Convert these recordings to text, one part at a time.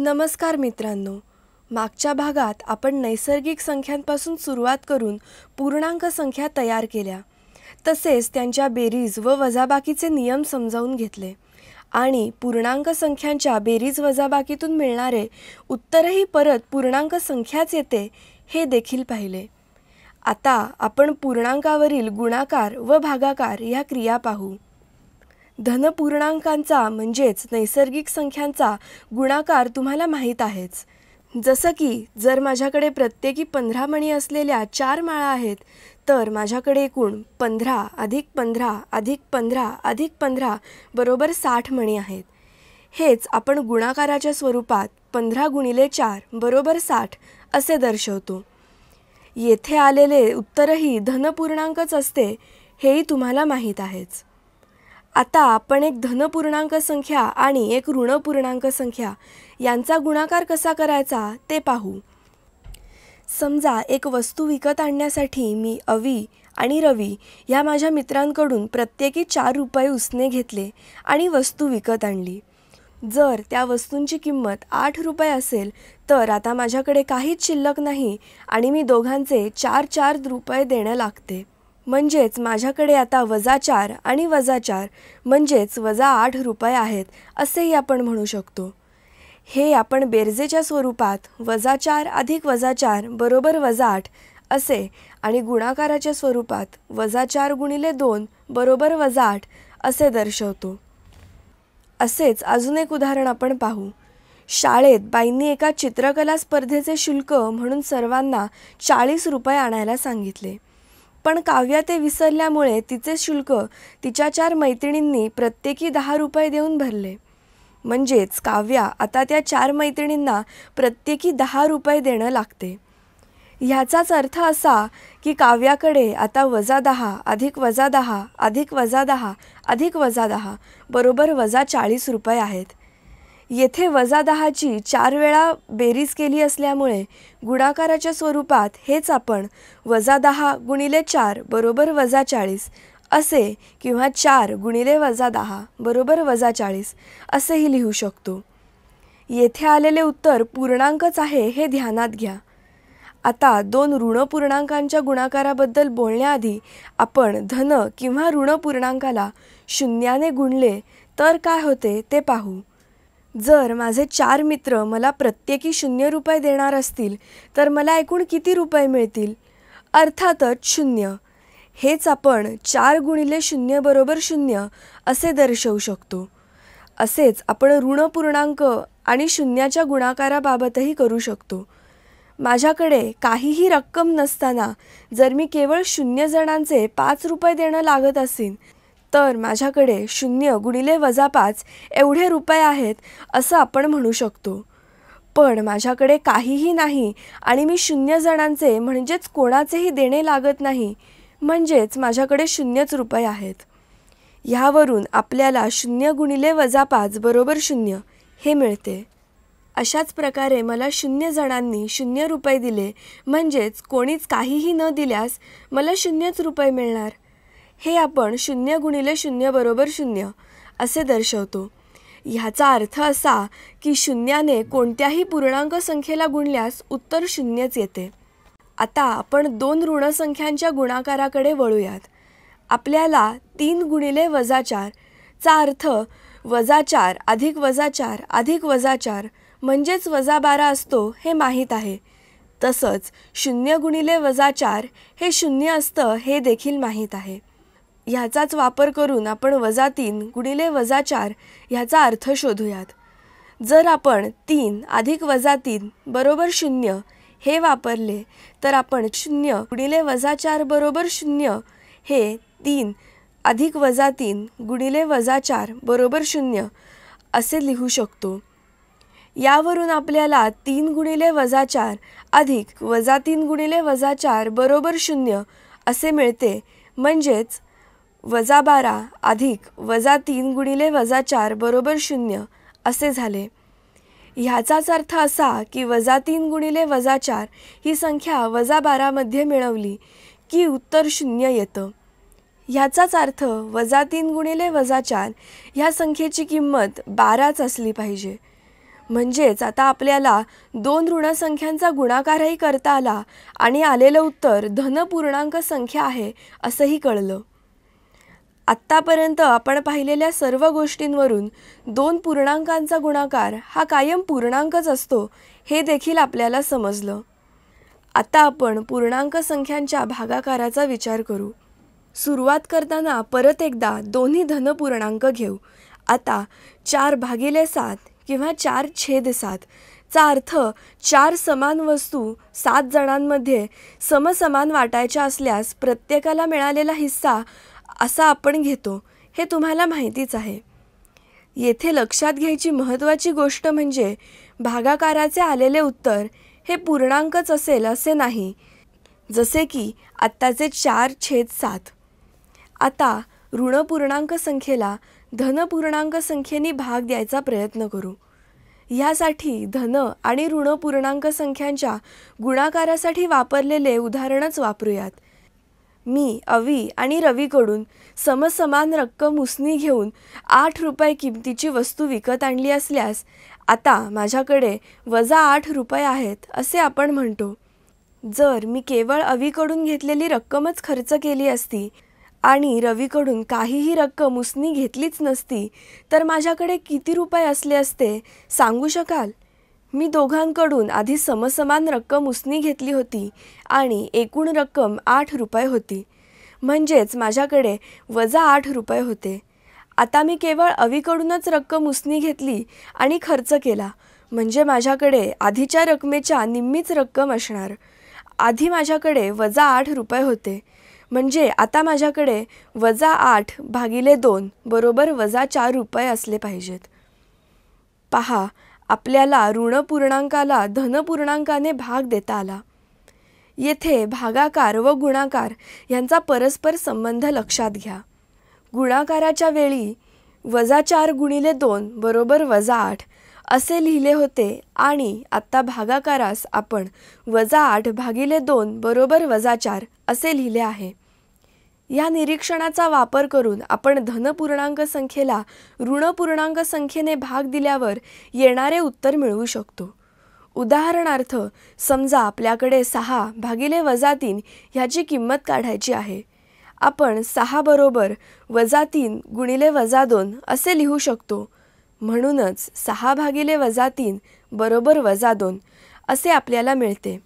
नमस्कार मित्रांनो मागच्या भागात आपण नैसर्गिक संख्यांपासून सुरुवात करून पूर्णांक संख्या तयार केल्या तसेच त्यांच्या बेरीज व वजाबाकीचे नियम समजावून घेतले आणि पूर्णांक संख्यांच्या बेरीज वजाबाकीतून मिळणारे उत्तरही परत पूर्णांक संख्याच येते हे देखील पाहिले आता आपण पूर्णांकावरील गुणाकार व भागाकार ह्या क्रिया पाहू धनपूर्णांकांचा म्हणजेच नैसर्गिक संख्यांचा गुणाकार तुम्हाला माहीत आहेच जसं की जर माझ्याकडे प्रत्येकी पंधरा मणी असलेल्या चार माळा आहेत तर माझ्याकडे एकूण पंधरा अधिक पंधरा अधिक पंधरा अधिक पंधरा बरोबर साठ मणी आहेत हेच आपण गुणाकाराच्या स्वरूपात पंधरा गुणिले चार बरोबर साठ असे दर्शवतो येथे आलेले उत्तरही धनपूर्णांकच असते हेही तुम्हाला माहीत आहेच आता आपण एक धनपूर्णांक संख्या आणि एक ऋणपूर्णांक संख्या यांचा गुणाकार कसा करायचा ते पाहू समजा एक वस्तू विकत आणण्यासाठी मी अवी आणि रवी ह्या माझ्या मित्रांकडून प्रत्येकी चार रुपये उसने घेतले आणि वस्तू विकत आणली जर त्या वस्तूंची किंमत आठ रुपये असेल तर आता माझ्याकडे काहीच शिल्लक नाही आणि मी दोघांचे चार चार रुपये देणं लागते म्हणजेच माझ्याकडे आता वजा चार आणि वजा चार म्हणजेच वजा आठ रुपये आहेत असेही आपण म्हणू शकतो हे आपण बेरजेच्या स्वरूपात वजा चार अधिक वजा चार बरोबर वजा आठ असे आणि गुणाकाराच्या स्वरूपात वजा चार गुणिले दोन बरोबर वजा आठ असे दर्शवतो असेच अजून एक उदाहरण आपण पाहू शाळेत बाईंनी एका चित्रकला स्पर्धेचे शुल्क म्हणून सर्वांना चाळीस रुपये आणायला सांगितले पण काव्या ते विसरल्यामुळे तिचे शुल्क तिच्या चार मैत्रिणींनी प्रत्येकी दहा रुपये देऊन भरले म्हणजेच काव्या आता त्या चार मैत्रिणींना प्रत्येकी दहा रुपये देणं लागते ह्याचाच अर्थ असा की काव्याकडे आता वजा दहा अधिक वजा दहा अधिक वजा दहा अधिक वजा दहा बरोबर वजा चाळीस रुपये आहेत येथे वजा दहाची चार वेळा बेरीज केली असल्यामुळे गुणाकाराच्या स्वरूपात हेच आपण वजा दहा गुणिले चार बरोबर वजा चाळीस असे किंवा चार गुणिले वजा दहा बरोबर वजा चाळीस असेही लिहू शकतो येथे आलेले उत्तर पूर्णांकच आहे हे ध्यानात घ्या आता दोन ऋण पूर्णांकांच्या गुणाकाराबद्दल बोलण्याआधी आपण धन किंवा ऋणपूर्णांकाला शून्याने गुणले तर काय होते ते पाहू जर माझे चार मित्र मला प्रत्येकी शून्य रुपये देणार असतील तर मला एकूण किती रुपये मिळतील अर्थातच शून्य हेच आपण चार गुणिले शून्य बरोबर शून्य असे दर्शवू शकतो असेच आपण ऋण पूर्णांक आणि शून्याच्या गुणाकाराबाबतही करू शकतो माझ्याकडे काहीही रक्कम नसताना जर मी केवळ शून्य जणांचे पाच रुपये देणं लागत असेल तर माझ्याकडे शून्य गुणिले वजा पाच एवढे रुपये आहेत असं आपण म्हणू शकतो पण माझ्याकडे काहीही नाही आणि मी शून्य जणांचे म्हणजेच कोणाचेही देणे लागत नाही म्हणजेच माझ्याकडे शून्यच रुपये आहेत ह्यावरून आपल्याला शून्य गुणिले वजा पाच बरोबर शून्य हे मिळते अशाच प्रकारे मला शून्य जणांनी शून्य रुपये दिले म्हणजेच कोणीच काहीही न दिल्यास मला शून्यच रुपये मिळणार हे आपण शून्य गुणिले शून्य बरोबर शून्य असे दर्शवतो ह्याचा अर्थ असा की शून्याने कोणत्याही पूर्णांक संख्येला गुणल्यास उत्तर शून्यच येते आता आपण दोन ऋणसंख्यांच्या गुणाकाराकडे वळूयात आपल्याला तीन गुणिले वजा चार चा अर्थ वजा चार अधिक वजा चार अधिक वजा चार म्हणजेच वजा बारा असतो हे माहीत आहे तसंच शून्य गुणिले वजा चार हे शून्य असतं हे देखील माहीत आहे ह्याचाच वापर करून आपण वजा तीन गुणिले वजा चार ह्याचा अर्थ शोधूयात जर आपण तीन अधिक वजा तीन बरोबर शून्य हे वापरले तर आपण शून्य गुणिले वजा चार बरोबर शून्य हे तीन अधिक वजा तीन गुणिले वजा चार बरोबर शून्य असे लिहू शकतो यावरून आपल्याला तीन गुणिले वजा चार अधिक वजा तीन गुणिले वजा चार बरोबर शून्य असे मिळते म्हणजेच वजा बारा अधिक वजा तीन गुणिले वजा चार बरोबर शून्य असे झाले ह्याचाच अर्थ असा की वजा तीन गुणिले वजा चार ही संख्या वजा बारामध्ये मिळवली की उत्तर शून्य येतं ह्याचाच अर्थ वजा तीन गुणिले वजा चार ह्या संख्येची किंमत बाराच असली पाहिजे म्हणजेच आता आपल्याला दोन ऋणसंख्यांचा गुणाकारही करता आला आणि आलेलं उत्तर धनपूर्णांक संख्या आहे असंही कळलं आत्तापर्यंत आपण पाहिलेल्या सर्व गोष्टींवरून दोन पूर्णांकांचा गुणाकार हा कायम पूर्णांकच असतो हे देखील आपल्याला समजलं आता आपण पूर्णांक संख्यांच्या भागाकाराचा विचार करू सुरुवात करताना परत एकदा दोन्ही धनपूर्णांक घेऊ आता चार भागिले सात किंवा चार छेद सात चा अर्थ चार समान वस्तू सात जणांमध्ये समसमान वाटायच्या असल्यास प्रत्येकाला मिळालेला हिस्सा असा आपण घेतो हे तुम्हाला माहितीच आहे येथे लक्षात घ्यायची महत्त्वाची गोष्ट म्हणजे भागाकाराचे आलेले उत्तर हे पूर्णांकच असेल असे नाही जसे की आत्ताचे चार छेद सात आता पूर्णांक संख्येला धनपूर्णांक संख्येने भाग द्यायचा प्रयत्न करू ह्यासाठी धन आणि ऋणपूर्णांक संख्यांच्या गुणाकारासाठी वापरलेले उदाहरणच वापरूयात मी अवी आणि रवीकडून समसमान रक्कम उसनी घेऊन आठ रुपये किमतीची वस्तू विकत आणली असल्यास आता माझ्याकडे वजा आठ रुपये आहेत असे आपण म्हणतो जर मी केवळ अवीकडून घेतलेली रक्कमच खर्च केली असती आणि रवीकडून काहीही रक्कम उसनी घेतलीच नसती तर माझ्याकडे किती रुपये असले असते सांगू शकाल मी दोघांकडून आधी समसमान रक्कम उसनी घेतली होती आणि एकूण रक्कम आठ रुपये होती म्हणजेच माझ्याकडे वजा आठ रुपये होते आता मी केवळ अवीकडूनच रक्कम उसनी घेतली आणि खर्च केला म्हणजे माझ्याकडे आधीच्या रकमेच्या निम्मीच रक्कम असणार आधी माझ्याकडे वजा आठ रुपये होते म्हणजे आता माझ्याकडे वजा आठ भागिले दोन बरोबर वजा चार रुपये असले पाहिजेत पहा आपल्याला ऋणपूर्णांकाला धनपूर्णांकाने भाग देता आला येथे भागाकार व गुणाकार यांचा परस्पर संबंध लक्षात घ्या गुणाकाराच्या वेळी वजा चार गुणिले दोन बरोबर वजा आठ असे लिहिले होते आणि आत्ता भागाकारास आपण वजा आठ भागिले दोन बरोबर वजा चार असे लिहिले आहे या निरीक्षणाचा वापर करून आपण धनपूर्णांक संख्येला पूर्णांक संख्येने भाग दिल्यावर येणारे उत्तर मिळवू शकतो उदाहरणार्थ समजा आपल्याकडे सहा भागिले वजा तीन ह्याची किंमत काढायची आहे आपण सहा बरोबर वजा तीन गुणिले वजा दोन असे लिहू शकतो म्हणूनच सहा भागिले वजा तीन बरोबर वजा दोन असे आपल्याला मिळते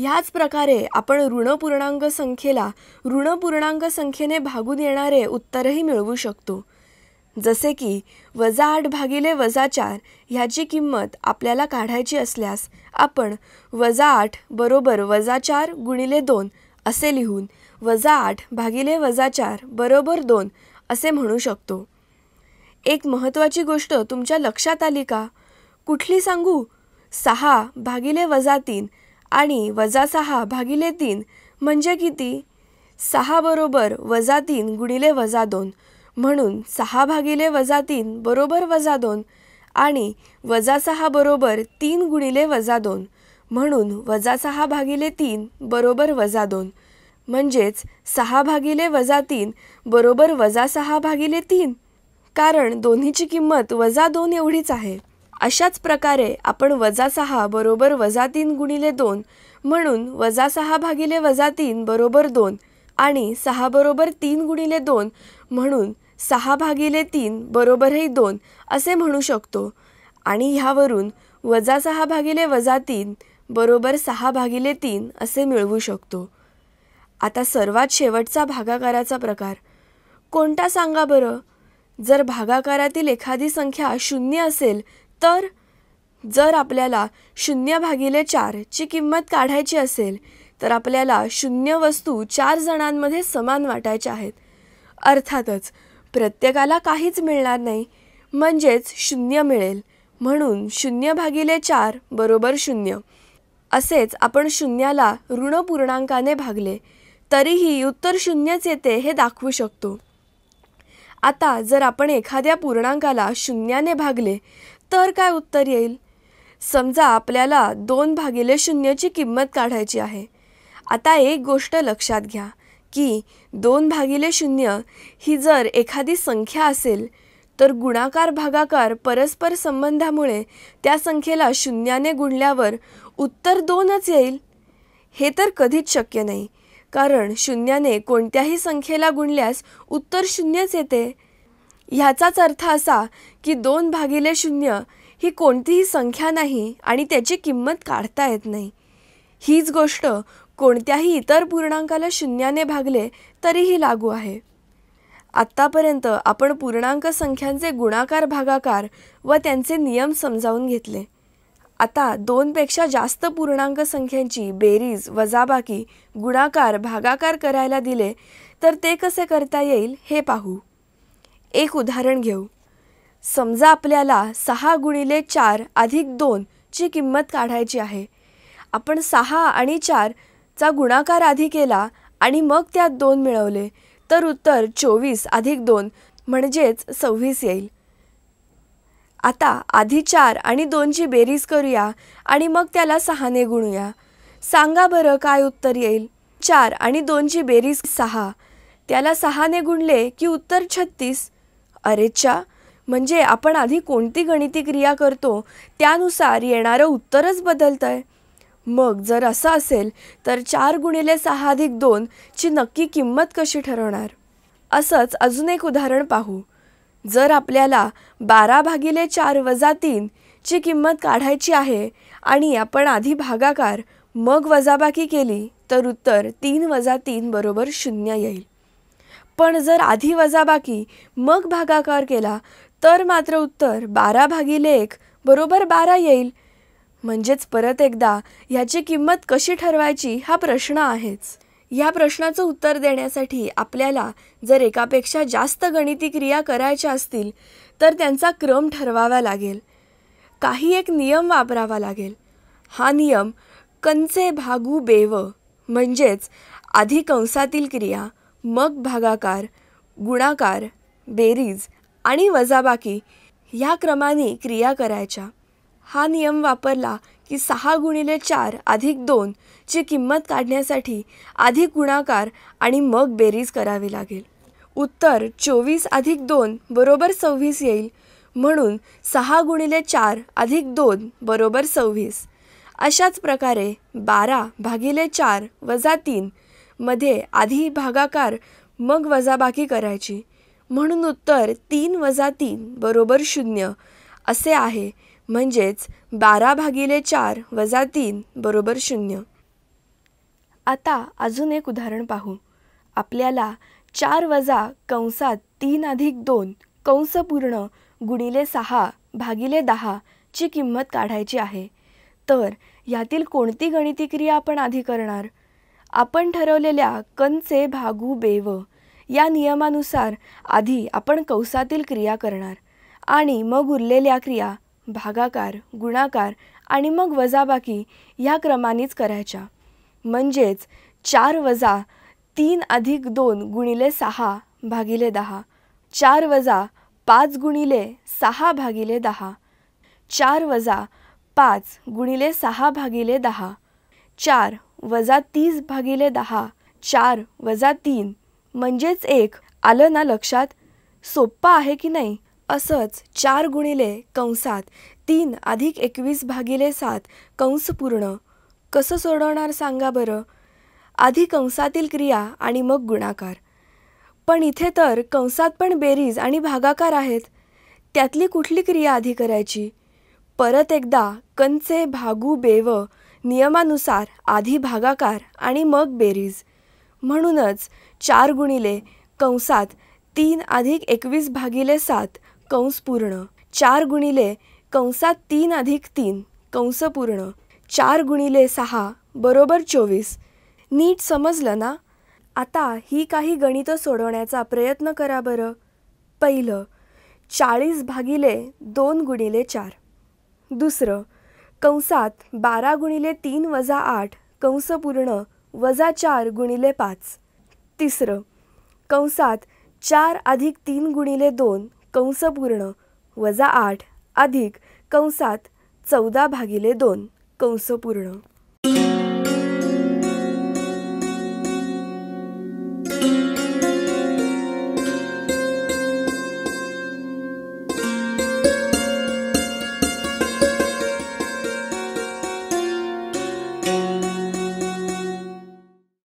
ह्याच प्रकारे आपण ऋणपूर्णांक संख्येला ऋणपूर्णांक संख्येने भागून येणारे उत्तरही मिळवू शकतो जसे की वजा आठ भागिले वजा चार ह्याची किंमत आपल्याला काढायची असल्यास आपण वजा आठ बरोबर वजा चार गुणिले दोन असे लिहून वजा आठ भागिले वजा चार बरोबर दोन असे म्हणू शकतो एक महत्त्वाची गोष्ट तुमच्या लक्षात आली का कुठली सांगू सहा भागिले वजा तीन आणि वजा सहा भागिले तीन म्हणजे किती सहा बरोबर वजा तीन गुणिले वजा दोन म्हणून सहा भागिले वजा तीन बरोबर वजा दोन आणि वजा सहा बरोबर तीन गुणिले वजा दोन म्हणून वजा सहा भागिले तीन बरोबर वजा दोन म्हणजेच सहा भागिले वजा तीन बरोबर वजा सहा भागिले तीन कारण दोन्हीची किंमत वजा दोन एवढीच आहे अशाच प्रकारे आपण वजा सहा बरोबर वजा तीन गुणिले दोन म्हणून वजा सहा भागिले वजा तीन बरोबर दोन आणि सहा बरोबर तीन गुणिले दोन म्हणून सहा भागिले तीन बरोबरही दोन असे म्हणू शकतो आणि ह्यावरून वजा सहा भागिले वजा तीन बरोबर सहा भागिले तीन असे मिळवू शकतो आता सर्वात शेवटचा भागाकाराचा प्रकार कोणता सांगा बरं जर भागाकारातील एखादी संख्या शून्य असेल तर जर आपल्याला शून्य भागिले चारची किंमत काढायची असेल तर आपल्याला शून्य वस्तू चार जणांमध्ये समान वाटायच्या आहेत अर्थातच प्रत्येकाला काहीच मिळणार नाही म्हणजेच शून्य मिळेल म्हणून शून्य भागिले चार बरोबर शून्य असेच आपण शून्याला ऋण पूर्णांकाने भागले तरीही उत्तर शून्यच येते हे दाखवू शकतो आता जर आपण एखाद्या पूर्णांकाला शून्याने भागले तर काय उत्तर येईल समजा आपल्याला दोन भागिले शून्याची किंमत काढायची आहे आता एक गोष्ट लक्षात घ्या की दोन भागिले शून्य ही जर एखादी संख्या असेल तर गुणाकार भागाकार परस्पर संबंधामुळे त्या संख्येला शून्याने गुणल्यावर उत्तर दोनच येईल हे तर कधीच शक्य नाही कारण शून्याने कोणत्याही संख्येला गुणल्यास उत्तर शून्यच येते ह्याचाच अर्थ असा की दोन भागिले शून्य ही कोणतीही संख्या नाही आणि त्याची किंमत काढता येत नाही हीच गोष्ट कोणत्याही इतर पूर्णांकाला शून्याने भागले तरीही लागू आहे आत्तापर्यंत आपण पूर्णांक संख्यांचे गुणाकार भागाकार व त्यांचे नियम समजावून घेतले आता दोनपेक्षा जास्त पूर्णांक संख्यांची बेरीज वजाबाकी गुणाकार भागाकार करायला दिले तर ते कसे करता येईल हे पाहू एक उदाहरण घेऊ समजा आपल्याला सहा गुणिले चार अधिक ची किंमत काढायची आहे आपण सहा आणि चारचा गुणाकार आधी केला आणि मग त्यात दोन मिळवले तर उत्तर चोवीस अधिक दोन म्हणजेच सव्वीस येईल आता आधी चार आणि दोनची बेरीज करूया आणि मग त्याला सहाने गुणूया सांगा बरं काय उत्तर येईल चार आणि दोनची बेरीज सहा त्याला सहाने गुणले की उत्तर छत्तीस अरेच्छा म्हणजे आपण आधी कोणती गणिती क्रिया करतो त्यानुसार येणारं उत्तरच बदलतं आहे मग जर असं असेल तर चार गुणिले सहा अधिक दोनची नक्की किंमत कशी ठरवणार असंच अजून एक उदाहरण पाहू जर आपल्याला बारा भागिले चार वजा तीनची किंमत काढायची आहे आणि आपण आधी भागाकार मग वजाबाकी केली तर उत्तर तीन वजा तीन बरोबर शून्य येईल पण जर आधी वजाबाकी मग भागाकार केला तर मात्र उत्तर बारा भागिले एक बरोबर बारा येईल म्हणजेच परत एकदा ह्याची किंमत कशी ठरवायची हा प्रश्न आहेच ह्या प्रश्नाचं उत्तर देण्यासाठी आपल्याला जर एकापेक्षा जास्त गणिती क्रिया करायच्या असतील तर त्यांचा क्रम ठरवावा लागेल काही एक नियम वापरावा लागेल हा नियम कंचे भागू बेव म्हणजेच आधी कंसातील क्रिया मग भागाकार गुणाकार बेरीज आणि वजाबाकी ह्या क्रमाने क्रिया करायच्या हा नियम वापरला की सहा गुणिले चार अधिक दोन ची किंमत काढण्यासाठी अधिक गुणाकार आणि मग बेरीज करावी लागेल उत्तर चोवीस अधिक दोन बरोबर सव्वीस येईल म्हणून सहा गुणिले चार अधिक दोन बरोबर सव्वीस अशाच प्रकारे बारा भागिले चार वजा तीन मध्ये आधी भागाकार मग वजाबाकी करायची म्हणून उत्तर तीन वजा तीन बरोबर शून्य असे आहे म्हणजेच बारा भागिले चार वजा तीन बरोबर शून्य आता अजून एक उदाहरण पाहू आपल्याला चार वजा कंसात तीन अधिक दोन कंस पूर्ण गुणिले सहा भागिले दहा ची किंमत काढायची आहे तर यातील कोणती गणिती क्रिया आपण आधी करणार आपण ठरवलेल्या कंचे भागू बेव या नियमानुसार आधी आपण कौसातील क्रिया करणार आणि मग उरलेल्या क्रिया भागाकार गुणाकार आणि मग वजाबाकी ह्या क्रमानेच करायच्या म्हणजेच चार वजा तीन अधिक दोन गुणिले सहा भागिले दहा चार वजा पाच गुणिले सहा भागिले दहा चार वजा पाच गुणिले सहा भागिले दहा चार वजा तीस भागिले दहा चार वजा तीन म्हणजेच एक आलं ना लक्षात सोप्पा आहे की नाही असंच चार गुणिले कंसात तीन अधिक एकवीस भागिले सात कंस पूर्ण कसं सोडवणार सांगा बरं आधी कंसातील क्रिया आणि मग गुणाकार पण इथे तर कंसात पण बेरीज आणि भागाकार आहेत त्यातली कुठली क्रिया आधी करायची परत एकदा कंचे भागू बेव नियमानुसार आधी भागाकार आणि मग बेरीज म्हणूनच चार गुणिले कंसात तीन अधिक एकवीस भागिले सात कंस पूर्ण चार गुणिले कंसात तीन अधिक तीन कंस पूर्ण चार गुणिले सहा बरोबर चोवीस नीट समजलं ना आता ही काही गणितं सोडवण्याचा प्रयत्न करा बरं पहिलं चाळीस भागिले दोन गुणिले चार दुसरं कंसात बारा गुणिले तीन वजा आठ कंस पूर्ण वजा चार गुणिले पाच तिसरं कंसात चार अधिक तीन गुणिले दोन कंस पूर्ण वजा आठ अधिक कंसात चौदा भागिले दोन कंस पूर्ण